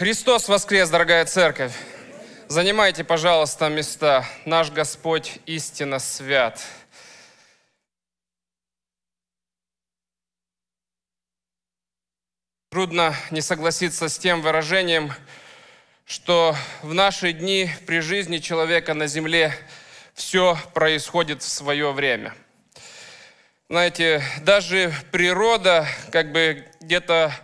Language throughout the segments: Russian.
Христос воскрес, дорогая церковь! Занимайте, пожалуйста, места. Наш Господь истинно свят. Трудно не согласиться с тем выражением, что в наши дни при жизни человека на земле все происходит в свое время. Знаете, даже природа как бы где-то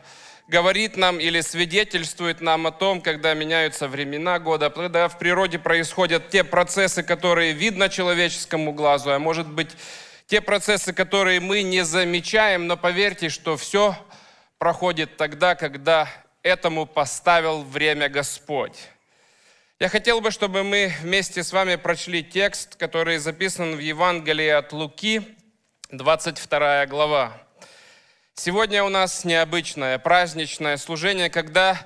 говорит нам или свидетельствует нам о том, когда меняются времена года, когда в природе происходят те процессы, которые видно человеческому глазу, а может быть те процессы, которые мы не замечаем, но поверьте, что все проходит тогда, когда этому поставил время Господь. Я хотел бы, чтобы мы вместе с вами прочли текст, который записан в Евангелии от Луки, 22 глава. Сегодня у нас необычное праздничное служение, когда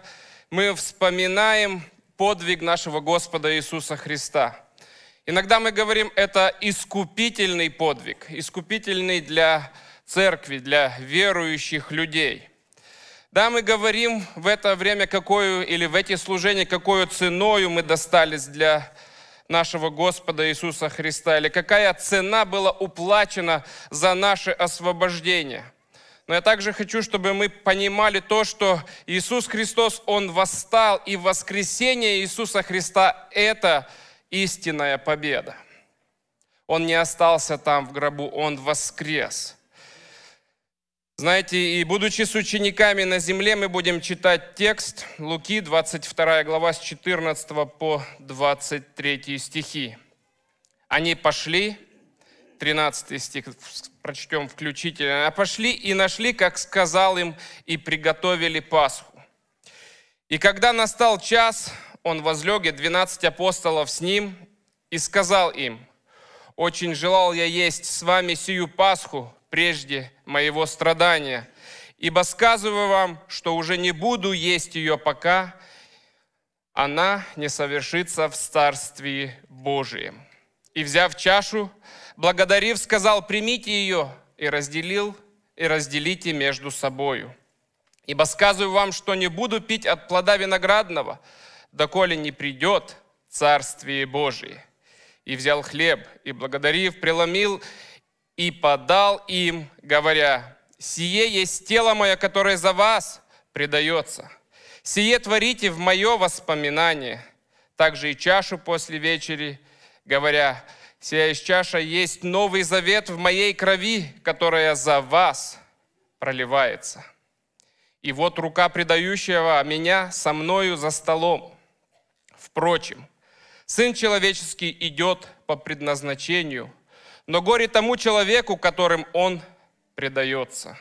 мы вспоминаем подвиг нашего Господа Иисуса Христа. Иногда мы говорим, это искупительный подвиг, искупительный для церкви, для верующих людей. Да, мы говорим в это время, какую или в эти служения, какую ценою мы достались для нашего Господа Иисуса Христа, или какая цена была уплачена за наше освобождение – но я также хочу, чтобы мы понимали то, что Иисус Христос, Он восстал, и воскресение Иисуса Христа – это истинная победа. Он не остался там в гробу, Он воскрес. Знаете, и будучи с учениками на земле, мы будем читать текст Луки, 22 глава, с 14 по 23 стихи. Они пошли, 13 стих прочтем включительно. «А пошли и нашли, как сказал им, и приготовили Пасху. И когда настал час, он возлег, и 12 апостолов с ним, и сказал им, «Очень желал я есть с вами сию Пасху прежде моего страдания, ибо сказываю вам, что уже не буду есть ее, пока она не совершится в Царствии Божием». И взяв чашу, благодарив, сказал, примите ее, и разделил, и разделите между собою. Ибо сказываю вам, что не буду пить от плода виноградного, доколе не придет Царствие Божие. И взял хлеб, и благодарив, преломил, и подал им, говоря, «Сие есть тело мое, которое за вас предается. Сие творите в мое воспоминание». Также и чашу после вечери, говоря, Сия из чаша есть новый завет в моей крови, которая за вас проливается. И вот рука предающего меня со мною за столом. Впрочем, Сын человеческий идет по предназначению, но горе тому человеку, которым он предается.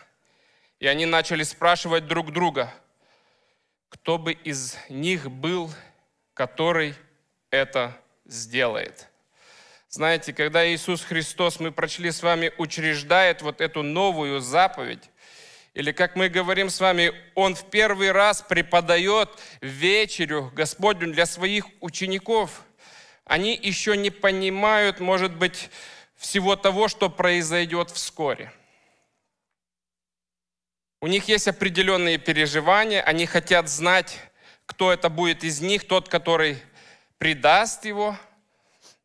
И они начали спрашивать друг друга, кто бы из них был, который это сделает. Знаете, когда Иисус Христос, мы прочли с вами, учреждает вот эту новую заповедь, или как мы говорим с вами, Он в первый раз преподает вечерю Господню для своих учеников. Они еще не понимают, может быть, всего того, что произойдет вскоре. У них есть определенные переживания, они хотят знать, кто это будет из них, тот, который предаст его –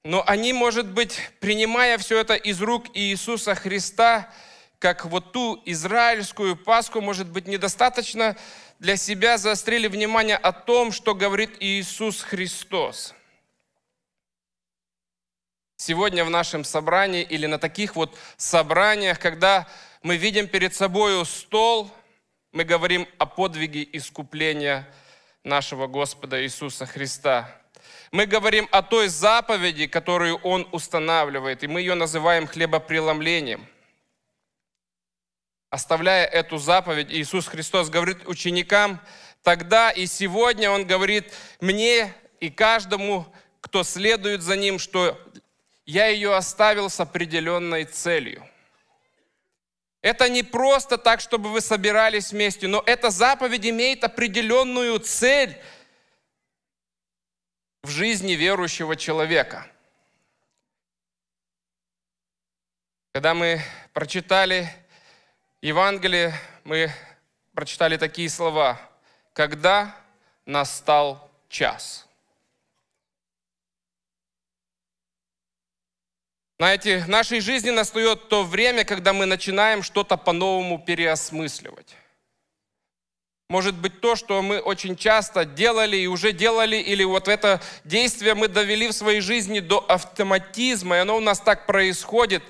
но они, может быть, принимая все это из рук Иисуса Христа, как вот ту израильскую Пасху, может быть, недостаточно для себя заострили внимание о том, что говорит Иисус Христос. Сегодня в нашем собрании или на таких вот собраниях, когда мы видим перед собой стол, мы говорим о подвиге искупления нашего Господа Иисуса Христа. Мы говорим о той заповеди, которую Он устанавливает, и мы ее называем хлебопреломлением. Оставляя эту заповедь, Иисус Христос говорит ученикам, тогда и сегодня Он говорит мне и каждому, кто следует за Ним, что я ее оставил с определенной целью. Это не просто так, чтобы вы собирались вместе, но эта заповедь имеет определенную цель – в жизни верующего человека. Когда мы прочитали Евангелие, мы прочитали такие слова. Когда настал час. Знаете, в нашей жизни настает то время, когда мы начинаем что-то по-новому переосмысливать может быть то, что мы очень часто делали и уже делали, или вот это действие мы довели в своей жизни до автоматизма, и оно у нас так происходит.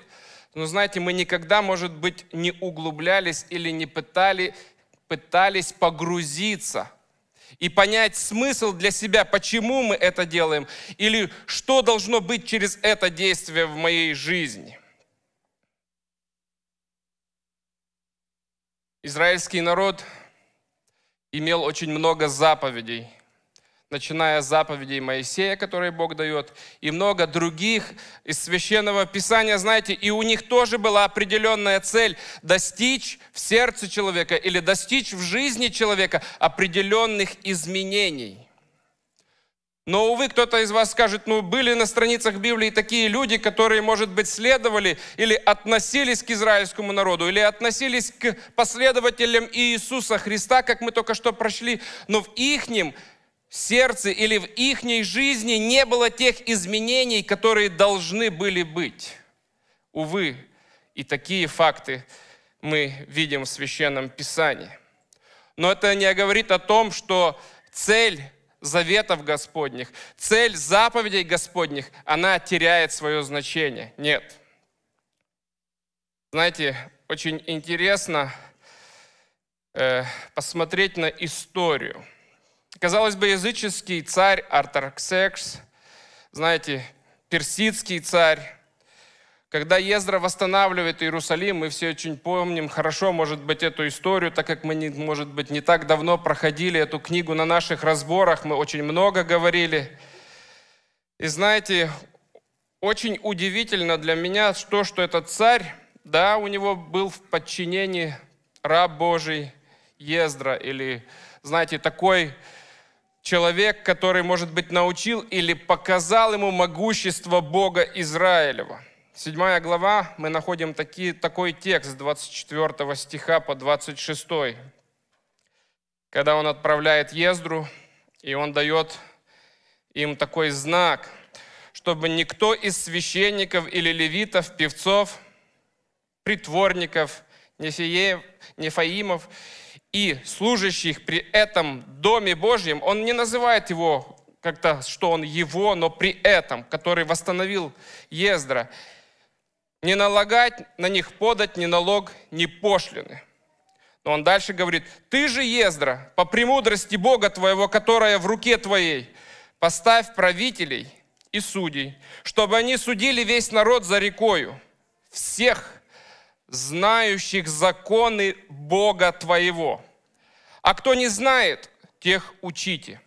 Но знаете, мы никогда, может быть, не углублялись или не пытали, пытались погрузиться и понять смысл для себя, почему мы это делаем, или что должно быть через это действие в моей жизни. Израильский народ – имел очень много заповедей, начиная с заповедей Моисея, которые Бог дает, и много других из Священного Писания, знаете, и у них тоже была определенная цель – достичь в сердце человека или достичь в жизни человека определенных изменений. Но, увы, кто-то из вас скажет, ну, были на страницах Библии такие люди, которые, может быть, следовали или относились к израильскому народу, или относились к последователям Иисуса Христа, как мы только что прошли, но в ихнем сердце или в ихней жизни не было тех изменений, которые должны были быть. Увы, и такие факты мы видим в Священном Писании. Но это не говорит о том, что цель заветов Господних, цель заповедей Господних, она теряет свое значение. Нет. Знаете, очень интересно э, посмотреть на историю. Казалось бы, языческий царь Артарксекс, знаете, персидский царь, когда Ездра восстанавливает Иерусалим, мы все очень помним хорошо, может быть, эту историю, так как мы, не, может быть, не так давно проходили эту книгу на наших разборах, мы очень много говорили. И знаете, очень удивительно для меня то, что этот царь, да, у него был в подчинении раб Божий Ездра, или, знаете, такой человек, который, может быть, научил или показал ему могущество Бога Израилева – 7 глава, мы находим таки, такой текст 24 стиха по 26, когда он отправляет Ездру, и он дает им такой знак, чтобы никто из священников или левитов, певцов, притворников, нефеев, нефаимов и служащих при этом Доме Божьем, он не называет его как-то, что он его, но при этом, который восстановил Ездра, не налагать на них подать ни налог, ни пошлины. Но он дальше говорит, ты же, Ездра, по премудрости Бога твоего, которая в руке твоей, поставь правителей и судей, чтобы они судили весь народ за рекою, всех, знающих законы Бога твоего. А кто не знает, тех учите.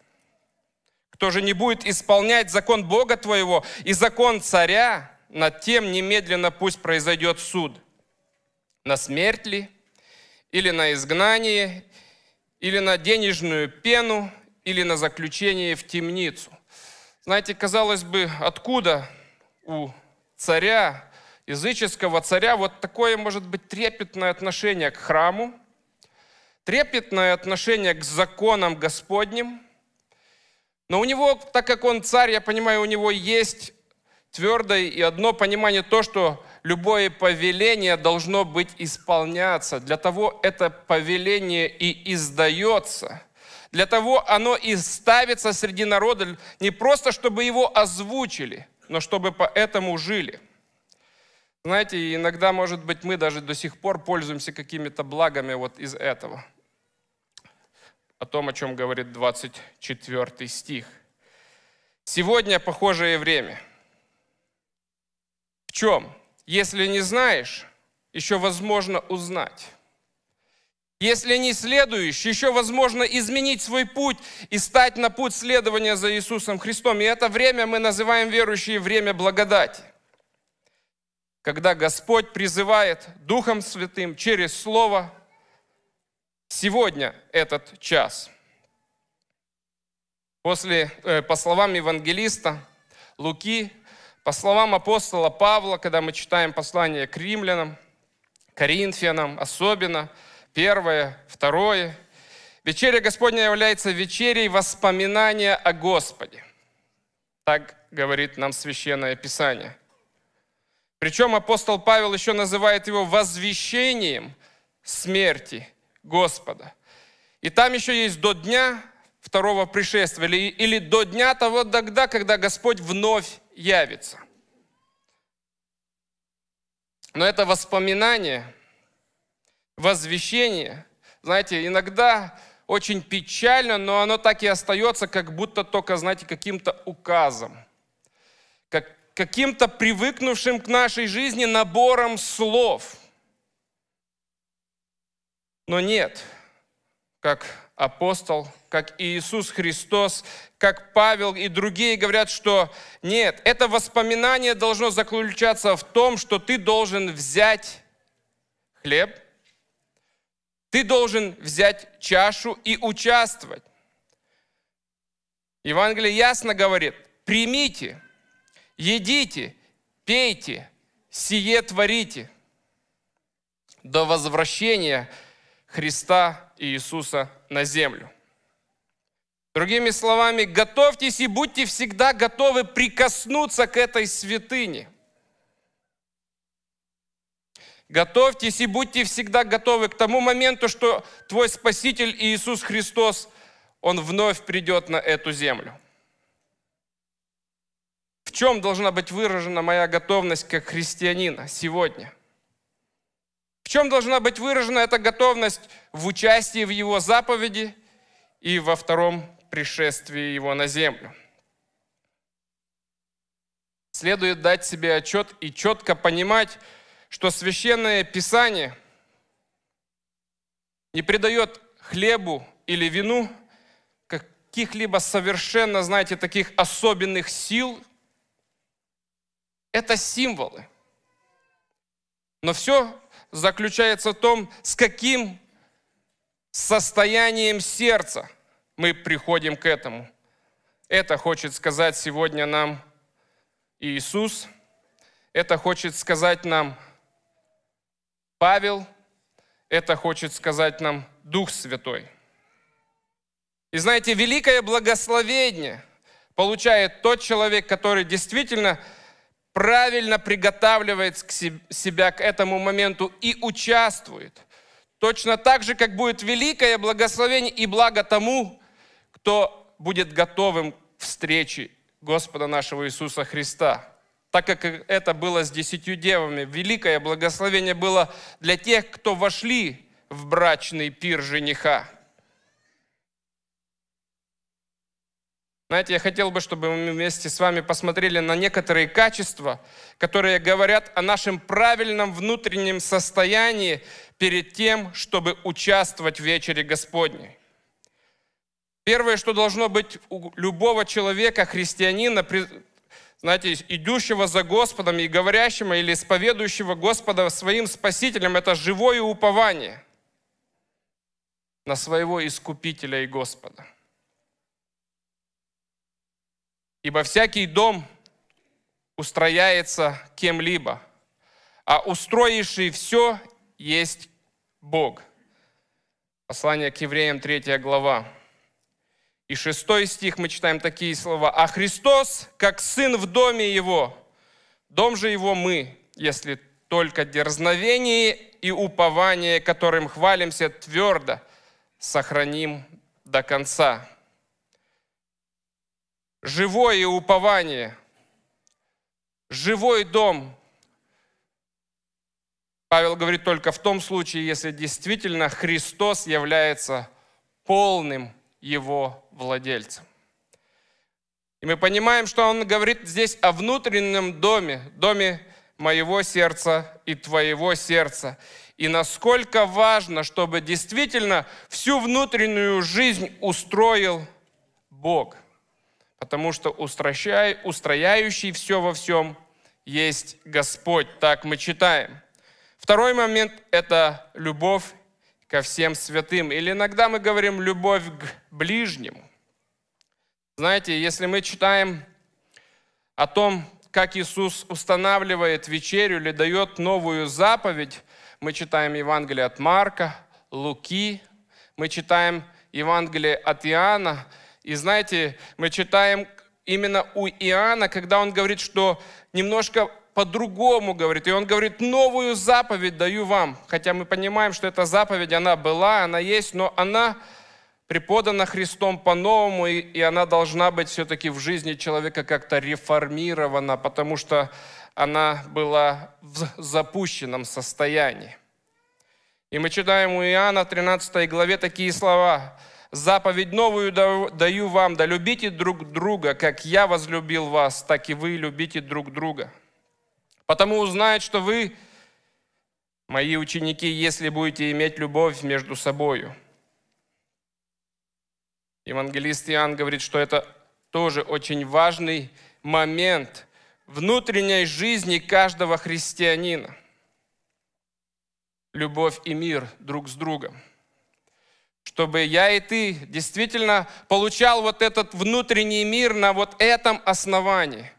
Кто же не будет исполнять закон Бога твоего и закон царя, над тем немедленно пусть произойдет суд. На смерть ли? Или на изгнание? Или на денежную пену? Или на заключение в темницу? Знаете, казалось бы, откуда у царя, языческого царя, вот такое, может быть, трепетное отношение к храму, трепетное отношение к законам Господним. Но у него, так как он царь, я понимаю, у него есть Твердое и одно понимание то, что любое повеление должно быть исполняться. Для того это повеление и издается. Для того оно и ставится среди народа не просто, чтобы его озвучили, но чтобы по этому жили. Знаете, иногда, может быть, мы даже до сих пор пользуемся какими-то благами вот из этого. О том, о чем говорит 24 стих. Сегодня похожее время – чем? Если не знаешь, еще возможно узнать. Если не следуешь, еще возможно изменить свой путь и стать на путь следования за Иисусом Христом. И это время мы называем верующие время благодати. Когда Господь призывает Духом Святым через Слово сегодня этот час. После, э, по словам евангелиста Луки, по словам апостола Павла, когда мы читаем послание к римлянам, коринфянам особенно, первое, второе, вечеря Господня является вечерей воспоминания о Господе. Так говорит нам Священное Писание. Причем апостол Павел еще называет его возвещением смерти Господа. И там еще есть до дня второго пришествия или, или до дня того тогда, когда Господь вновь явится. Но это воспоминание, возвещение, знаете, иногда очень печально, но оно так и остается, как будто только, знаете, каким-то указом, как, каким-то привыкнувшим к нашей жизни набором слов. Но нет, как апостол, как Иисус Христос, как Павел и другие говорят, что нет, это воспоминание должно заключаться в том, что ты должен взять хлеб, ты должен взять чашу и участвовать. Евангелие ясно говорит, примите, едите, пейте, сие творите до возвращения Христа Иисуса на землю. Другими словами, готовьтесь и будьте всегда готовы прикоснуться к этой святыне. Готовьтесь и будьте всегда готовы к тому моменту, что твой Спаситель Иисус Христос, Он вновь придет на эту землю. В чем должна быть выражена моя готовность как христианина сегодня? В чем должна быть выражена эта готовность? В участии в Его заповеди и во втором пришествии Его на землю. Следует дать себе отчет и четко понимать, что священное писание не придает хлебу или вину каких-либо совершенно, знаете, таких особенных сил. Это символы. Но все заключается в том, с каким состоянием сердца мы приходим к этому. Это хочет сказать сегодня нам Иисус, это хочет сказать нам Павел, это хочет сказать нам Дух Святой. И знаете, великое благословение получает тот человек, который действительно – правильно приготавливает к себе себя к этому моменту и участвует. Точно так же, как будет великое благословение и благо тому, кто будет готовым к встрече Господа нашего Иисуса Христа. Так как это было с десятью девами, великое благословение было для тех, кто вошли в брачный пир жениха. Знаете, я хотел бы, чтобы мы вместе с вами посмотрели на некоторые качества, которые говорят о нашем правильном внутреннем состоянии перед тем, чтобы участвовать в вечере Господней. Первое, что должно быть у любого человека, христианина, знаете, идущего за Господом и говорящего или исповедующего Господа своим спасителем, это живое упование на своего Искупителя и Господа – Ибо всякий дом устрояется кем-либо, а устроивший все есть Бог. Послание к евреям 3 глава. И 6 стих мы читаем такие слова. «А Христос, как Сын в доме Его, дом же Его мы, если только дерзновение и упование, которым хвалимся твердо, сохраним до конца» живое упование, живой дом. Павел говорит только в том случае, если действительно Христос является полным его владельцем. И мы понимаем, что он говорит здесь о внутреннем доме, доме моего сердца и твоего сердца. И насколько важно, чтобы действительно всю внутреннюю жизнь устроил Бог – потому что устращай, устрояющий все во всем есть Господь. Так мы читаем. Второй момент – это любовь ко всем святым. Или иногда мы говорим любовь к ближнему. Знаете, если мы читаем о том, как Иисус устанавливает вечерю или дает новую заповедь, мы читаем Евангелие от Марка, Луки, мы читаем Евангелие от Иоанна, и знаете, мы читаем именно у Иоанна, когда он говорит, что немножко по-другому говорит. И он говорит, новую заповедь даю вам. Хотя мы понимаем, что эта заповедь, она была, она есть, но она преподана Христом по-новому, и, и она должна быть все-таки в жизни человека как-то реформирована, потому что она была в запущенном состоянии. И мы читаем у Иоанна в 13 главе такие слова. Заповедь новую даю вам, да любите друг друга, как я возлюбил вас, так и вы любите друг друга. Потому узнает, что вы, мои ученики, если будете иметь любовь между собою. Евангелист Иоанн говорит, что это тоже очень важный момент внутренней жизни каждого христианина. Любовь и мир друг с другом – чтобы я и ты действительно получал вот этот внутренний мир на вот этом основании.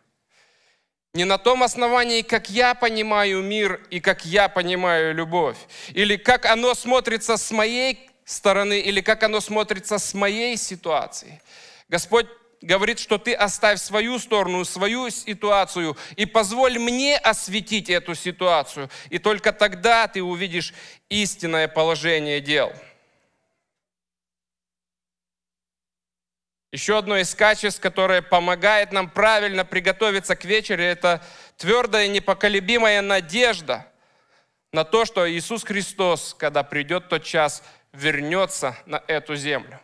Не на том основании, как я понимаю мир и как я понимаю любовь. Или как оно смотрится с моей стороны, или как оно смотрится с моей ситуации. Господь говорит, что ты оставь свою сторону, свою ситуацию и позволь мне осветить эту ситуацию. И только тогда ты увидишь истинное положение дел. Еще одно из качеств, которое помогает нам правильно приготовиться к вечере, это твердая непоколебимая надежда на то, что Иисус Христос, когда придет тот час, вернется на эту землю.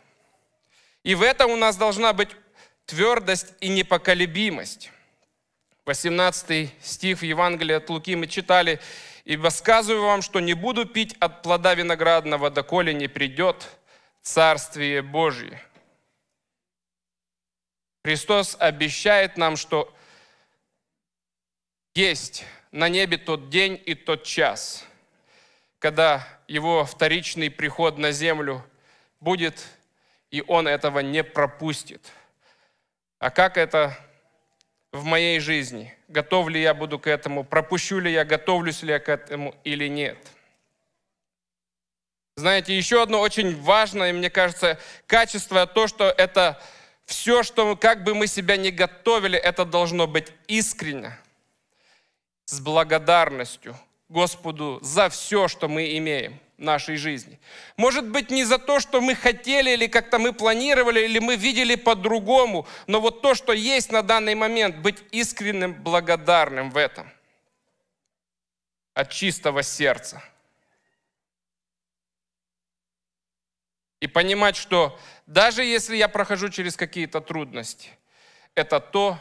И в этом у нас должна быть твердость и непоколебимость. 18 стих Евангелия от Луки мы читали, «Ибо сказываю вам, что не буду пить от плода виноградного, доколе не придет Царствие Божие. Христос обещает нам, что есть на небе тот день и тот час, когда его вторичный приход на землю будет, и он этого не пропустит. А как это в моей жизни? Готов ли я буду к этому? Пропущу ли я? Готовлюсь ли я к этому или нет? Знаете, еще одно очень важное, мне кажется, качество, то, что это все, что как бы мы себя ни готовили, это должно быть искренне, с благодарностью Господу за все, что мы имеем в нашей жизни. Может быть, не за то, что мы хотели, или как-то мы планировали, или мы видели по-другому, но вот то, что есть на данный момент, быть искренним, благодарным в этом. От чистого сердца – И понимать, что даже если я прохожу через какие-то трудности, это то,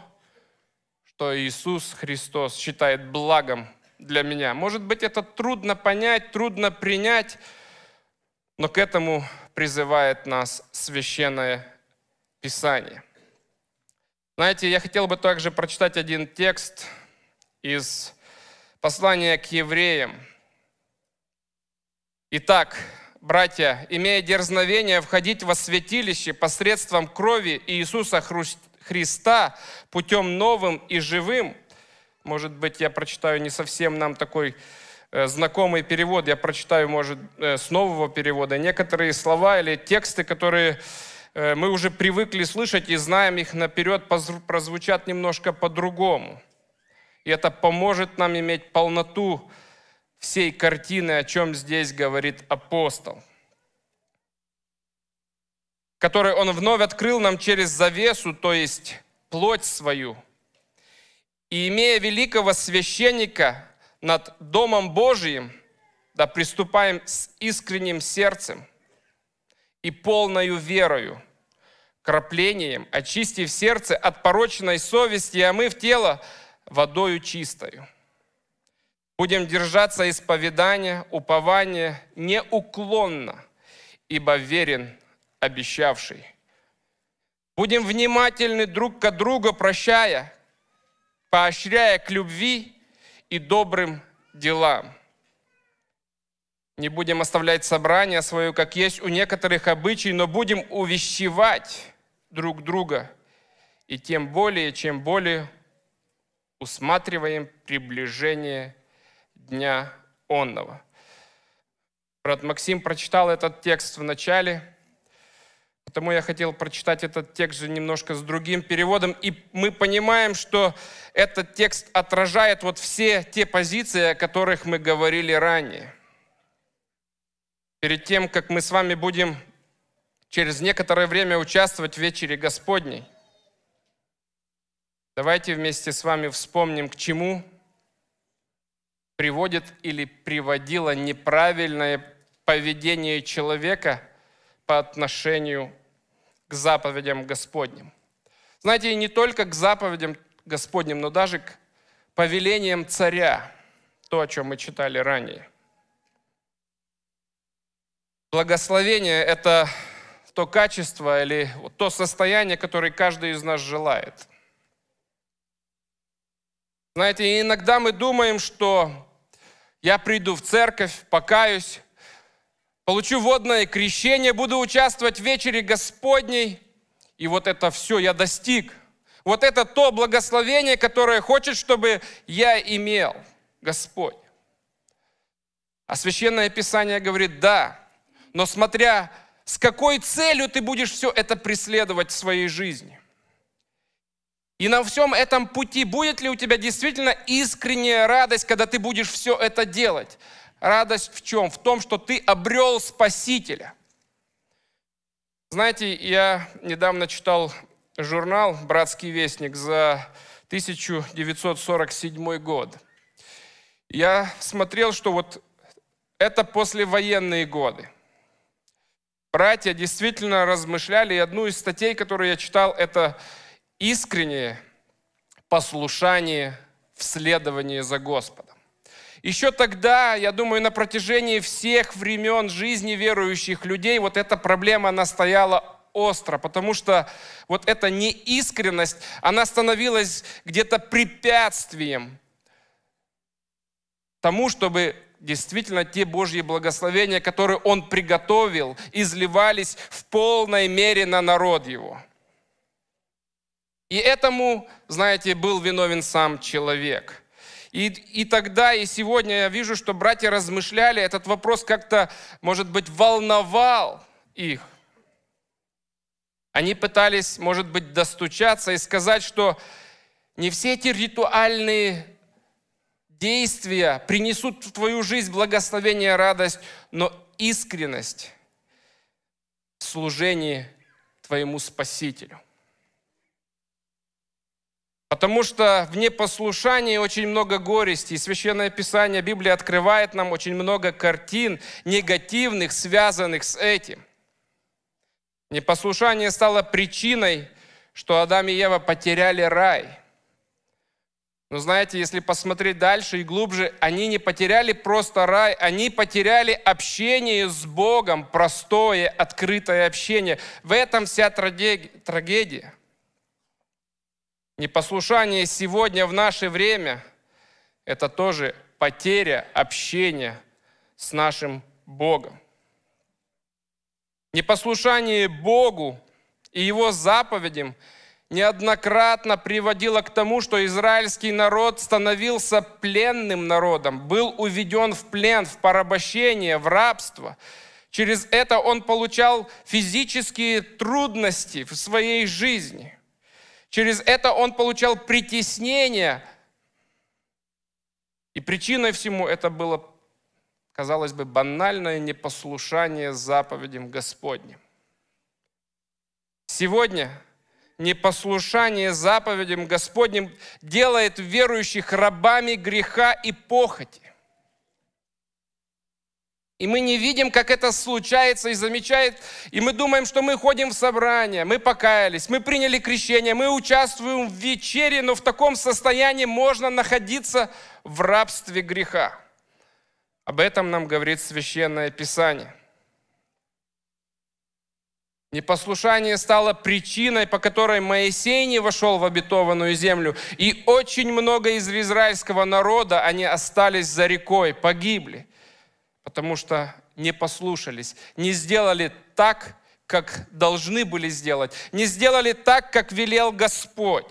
что Иисус Христос считает благом для меня. Может быть, это трудно понять, трудно принять, но к этому призывает нас священное Писание. Знаете, я хотел бы также прочитать один текст из послания к евреям. Итак, братья, имея дерзновение входить во святилище посредством крови Иисуса Христа путем новым и живым. Может быть, я прочитаю не совсем нам такой э, знакомый перевод, я прочитаю, может, э, с нового перевода некоторые слова или тексты, которые э, мы уже привыкли слышать и знаем их наперед, прозвучат немножко по-другому. И это поможет нам иметь полноту всей картины, о чем здесь говорит апостол, который он вновь открыл нам через завесу, то есть плоть свою. И имея великого священника над Домом Божиим, да приступаем с искренним сердцем и полною верою, краплением, очистив сердце от порочной совести, а мы в тело водою чистою. Будем держаться исповедания, упования неуклонно, ибо верен обещавший. Будем внимательны друг к другу, прощая, поощряя к любви и добрым делам. Не будем оставлять собрание свое, как есть у некоторых обычай, но будем увещевать друг друга. И тем более, чем более усматриваем приближение дня онного». Брат Максим прочитал этот текст в начале, потому я хотел прочитать этот текст же немножко с другим переводом. И мы понимаем, что этот текст отражает вот все те позиции, о которых мы говорили ранее. Перед тем, как мы с вами будем через некоторое время участвовать в вечере Господней, давайте вместе с вами вспомним, к чему приводит или приводило неправильное поведение человека по отношению к заповедям Господним. Знаете, не только к заповедям Господним, но даже к повелениям царя, то, о чем мы читали ранее. Благословение – это то качество или то состояние, которое каждый из нас желает. Знаете, иногда мы думаем, что я приду в церковь, покаюсь, получу водное крещение, буду участвовать в вечере Господней, и вот это все я достиг. Вот это то благословение, которое хочет, чтобы я имел, Господь. А Священное Писание говорит, да, но смотря с какой целью ты будешь все это преследовать в своей жизни. И на всем этом пути будет ли у тебя действительно искренняя радость, когда ты будешь все это делать? Радость в чем? В том, что ты обрел Спасителя. Знаете, я недавно читал журнал «Братский вестник» за 1947 год. Я смотрел, что вот это послевоенные годы. Братья действительно размышляли, и одну из статей, которую я читал, это искреннее послушание в следовании за Господом. Еще тогда, я думаю, на протяжении всех времен жизни верующих людей вот эта проблема, настояла остро, потому что вот эта неискренность, она становилась где-то препятствием тому, чтобы действительно те Божьи благословения, которые Он приготовил, изливались в полной мере на народ Его. И этому, знаете, был виновен сам человек. И, и тогда, и сегодня я вижу, что братья размышляли, этот вопрос как-то, может быть, волновал их. Они пытались, может быть, достучаться и сказать, что не все эти ритуальные действия принесут в твою жизнь благословение, радость, но искренность в служении твоему Спасителю. Потому что в непослушании очень много горести. И Священное Писание, Библии открывает нам очень много картин негативных, связанных с этим. Непослушание стало причиной, что Адам и Ева потеряли рай. Но знаете, если посмотреть дальше и глубже, они не потеряли просто рай, они потеряли общение с Богом, простое, открытое общение. В этом вся трагедия. Непослушание сегодня в наше время – это тоже потеря общения с нашим Богом. Непослушание Богу и Его заповедям неоднократно приводило к тому, что израильский народ становился пленным народом, был уведен в плен, в порабощение, в рабство. Через это он получал физические трудности в своей жизни – Через это он получал притеснение. И причиной всему это было, казалось бы, банальное непослушание заповедям Господним. Сегодня непослушание заповедям Господним делает верующих рабами греха и похоти. И мы не видим, как это случается и замечает. И мы думаем, что мы ходим в собрание, мы покаялись, мы приняли крещение, мы участвуем в вечере, но в таком состоянии можно находиться в рабстве греха. Об этом нам говорит Священное Писание. Непослушание стало причиной, по которой Моисей не вошел в обетованную землю, и очень много из израильского народа они остались за рекой, погибли – потому что не послушались, не сделали так, как должны были сделать, не сделали так, как велел Господь.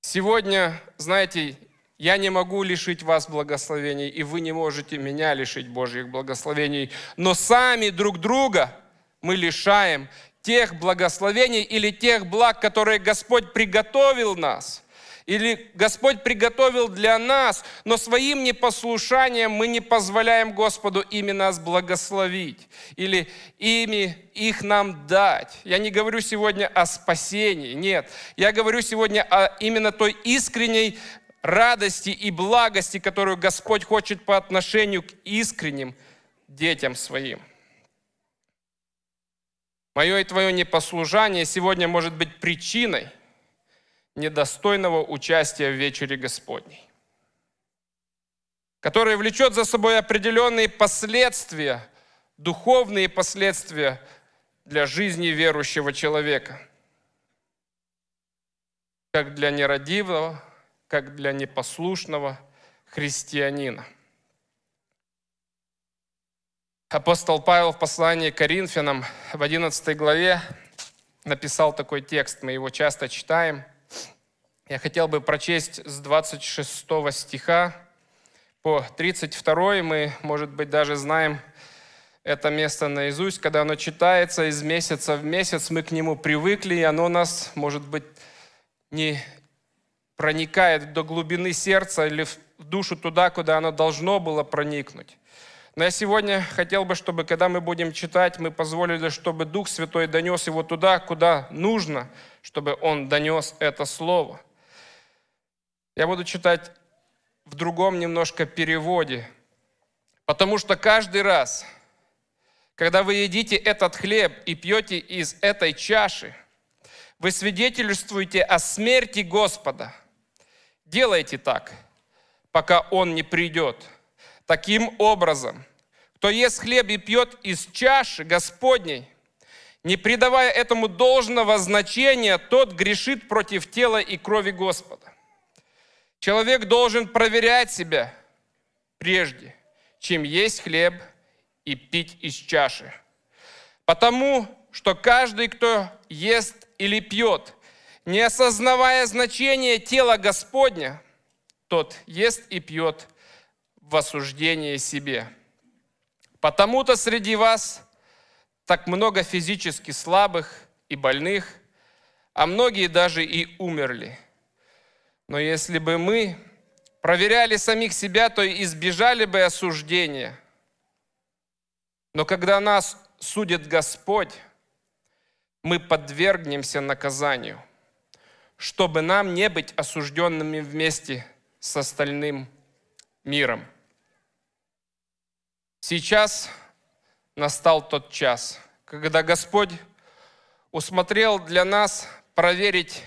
Сегодня, знаете, я не могу лишить вас благословений, и вы не можете меня лишить Божьих благословений, но сами друг друга мы лишаем тех благословений или тех благ, которые Господь приготовил нас – или Господь приготовил для нас, но своим непослушанием мы не позволяем Господу ими нас благословить или ими их нам дать. Я не говорю сегодня о спасении, нет. Я говорю сегодня о именно той искренней радости и благости, которую Господь хочет по отношению к искренним детям своим. Мое и твое непослужание сегодня может быть причиной – недостойного участия в вечере Господней, которое влечет за собой определенные последствия, духовные последствия для жизни верующего человека, как для нерадивого, как для непослушного христианина. Апостол Павел в послании к Коринфянам в 11 главе написал такой текст, мы его часто читаем – я хотел бы прочесть с 26 стиха по 32. Мы, может быть, даже знаем это место наизусть. Когда оно читается из месяца в месяц, мы к нему привыкли, и оно нас, может быть, не проникает до глубины сердца или в душу туда, куда оно должно было проникнуть. Но я сегодня хотел бы, чтобы, когда мы будем читать, мы позволили, чтобы Дух Святой донес его туда, куда нужно, чтобы он донес это слово – я буду читать в другом немножко переводе, потому что каждый раз, когда вы едите этот хлеб и пьете из этой чаши, вы свидетельствуете о смерти Господа. Делайте так, пока Он не придет. Таким образом, кто ест хлеб и пьет из чаши Господней, не придавая этому должного значения, тот грешит против тела и крови Господа. Человек должен проверять себя прежде, чем есть хлеб и пить из чаши. Потому что каждый, кто ест или пьет, не осознавая значения тела Господня, тот ест и пьет в осуждении себе. Потому-то среди вас так много физически слабых и больных, а многие даже и умерли. Но если бы мы проверяли самих себя, то избежали бы осуждения. Но когда нас судит Господь, мы подвергнемся наказанию, чтобы нам не быть осужденными вместе с остальным миром. Сейчас настал тот час, когда Господь усмотрел для нас проверить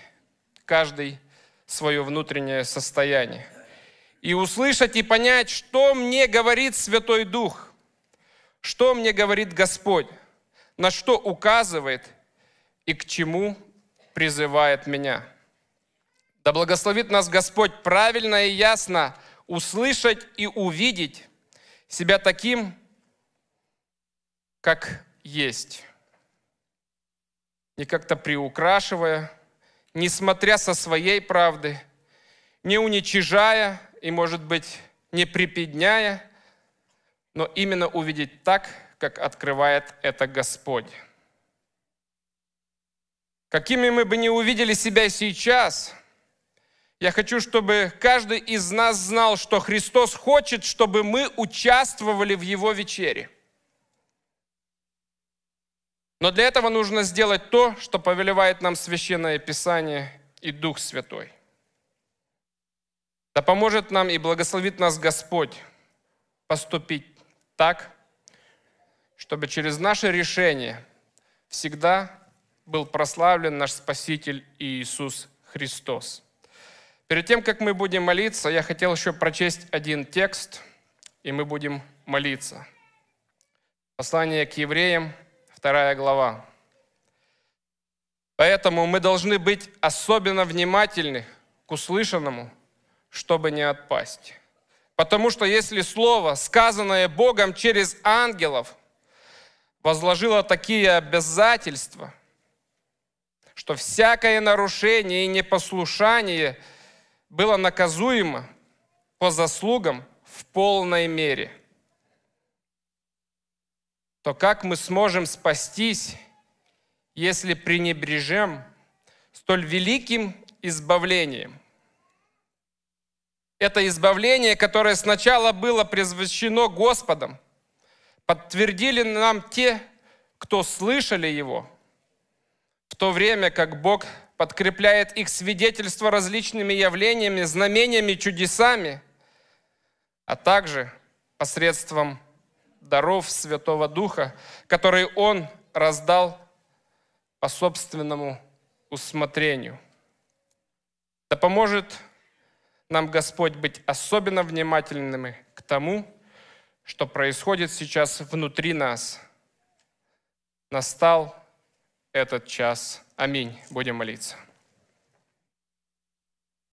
каждый свое внутреннее состояние. И услышать и понять, что мне говорит Святой Дух, что мне говорит Господь, на что указывает и к чему призывает меня. Да благословит нас Господь правильно и ясно услышать и увидеть себя таким, как есть, не как-то приукрашивая, не смотря со своей правды, не уничижая и, может быть, не припедняя, но именно увидеть так, как открывает это Господь. Какими мы бы не увидели себя сейчас, я хочу, чтобы каждый из нас знал, что Христос хочет, чтобы мы участвовали в Его вечере. Но для этого нужно сделать то, что повелевает нам Священное Писание и Дух Святой. Да поможет нам и благословит нас Господь поступить так, чтобы через наше решение всегда был прославлен наш Спаситель Иисус Христос. Перед тем, как мы будем молиться, я хотел еще прочесть один текст, и мы будем молиться. Послание к евреям, вторая глава. Поэтому мы должны быть особенно внимательны к услышанному, чтобы не отпасть. Потому что если слово, сказанное Богом через ангелов, возложило такие обязательства, что всякое нарушение и непослушание было наказуемо по заслугам в полной мере – то как мы сможем спастись, если пренебрежем столь великим избавлением? Это избавление, которое сначала было презвещено Господом, подтвердили нам те, кто слышали Его, в то время как Бог подкрепляет их свидетельство различными явлениями, знамениями, чудесами, а также посредством даров Святого Духа, которые Он раздал по собственному усмотрению. Да поможет нам Господь быть особенно внимательными к тому, что происходит сейчас внутри нас. Настал этот час. Аминь. Будем молиться.